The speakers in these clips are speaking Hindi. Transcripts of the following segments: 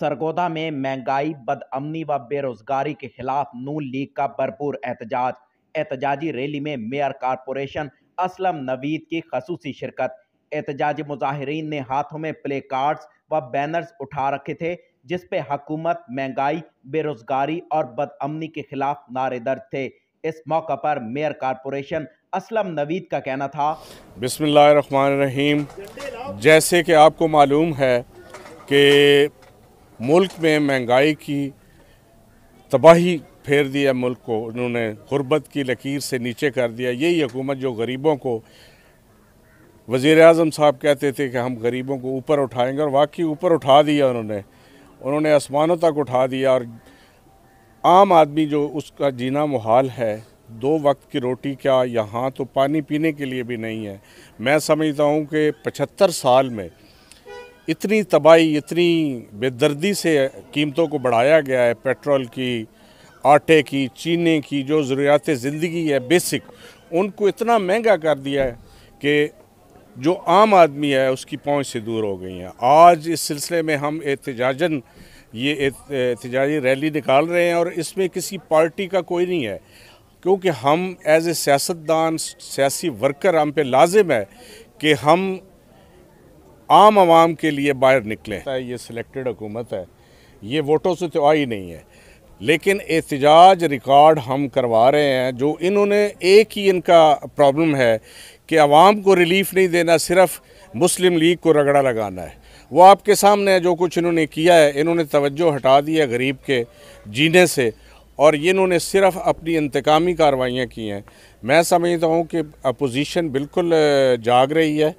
सरगोदा में महंगाई बदअमनी व बेरोजगारी के खिलाफ नून लीग का भरपूर एहतजाज एहतजाजी रैली में मेयर कारपोरेशन असलम नवीद की खसूसी शिरकत एहतजाजी मुजाहरीन ने हाथों में प्ले कार्ड्स व बैनर्स उठा रखे थे जिस पे हकूमत महंगाई बेरोजगारी और बदअमनी के खिलाफ नारे दर्ज थे इस मौका पर मेयर कारपोरेशन असलम नवीद का कहना था बिसमीम जैसे कि आपको मालूम है कि मुल्क में महंगाई की तबाही फेर दिया मुल्क को उन्होंने गुरबत की लकीर से नीचे कर दिया यही हुकूमत जो गरीबों को वज़ी अजम साहब कहते थे कि हम गरीबों को ऊपर उठाएंगे और वाकई ऊपर उठा दिया उन्होंने उन्होंने आसमानों तक उठा दिया और आम आदमी जो उसका जीना मुहाल है दो वक्त की रोटी क्या यहाँ तो पानी पीने के लिए भी नहीं है मैं समझता हूँ कि पचहत्तर साल में इतनी तबाही इतनी बेदर्दी से कीमतों को बढ़ाया गया है पेट्रोल की आटे की चीनी की जो ज़रूरियात ज़िंदगी है बेसिक उनको इतना महंगा कर दिया है कि जो आम आदमी है उसकी पहुंच से दूर हो गई हैं आज इस सिलसिले में हम एहतजाजन ये एहतजाजी रैली निकाल रहे हैं और इसमें किसी पार्टी का कोई नहीं है क्योंकि हम एज ए सियासतदान सियासी वर्कर हम पे लाजिम है कि हम आम आवाम के लिए बाहर निकले ये सिलेक्टेड हुकूमत है ये वोटों से तो आई नहीं है लेकिन एहतजाज रिकॉर्ड हम करवा रहे हैं जो इन्होंने एक ही इनका प्रॉब्लम है कि आवाम को रिलीफ नहीं देना सिर्फ मुस्लिम लीग को रगड़ा लगाना है वो आपके सामने है जो कुछ इन्होंने किया है इन्होंने तवज्जो हटा दिया गरीब के जीने से और इन्होंने सिर्फ अपनी इंतकामी कार्रवाइयाँ की हैं मैं समझता हूँ कि अपोजिशन बिल्कुल जाग रही है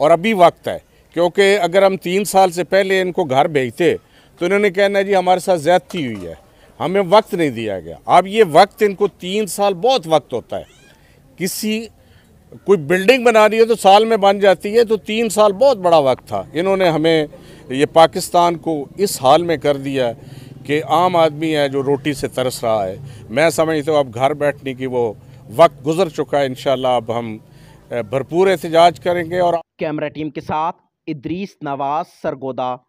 और अभी वक्त है क्योंकि अगर हम तीन साल से पहले इनको घर भेजते तो इन्होंने कहना जी हमारे साथ ज्यादती हुई है हमें वक्त नहीं दिया गया अब ये वक्त इनको तीन साल बहुत वक्त होता है किसी कोई बिल्डिंग बना रही है तो साल में बन जाती है तो तीन साल बहुत बड़ा वक्त था इन्होंने हमें ये पाकिस्तान को इस हाल में कर दिया कि आम आदमी है जो रोटी से तरस रहा है मैं समझता हूँ अब घर बैठने की वो वक्त गुजर चुका है इन अब हम भरपूर एहतजाज करेंगे और कैमरा टीम के साथ इदरीस नवाज़ सरगोदा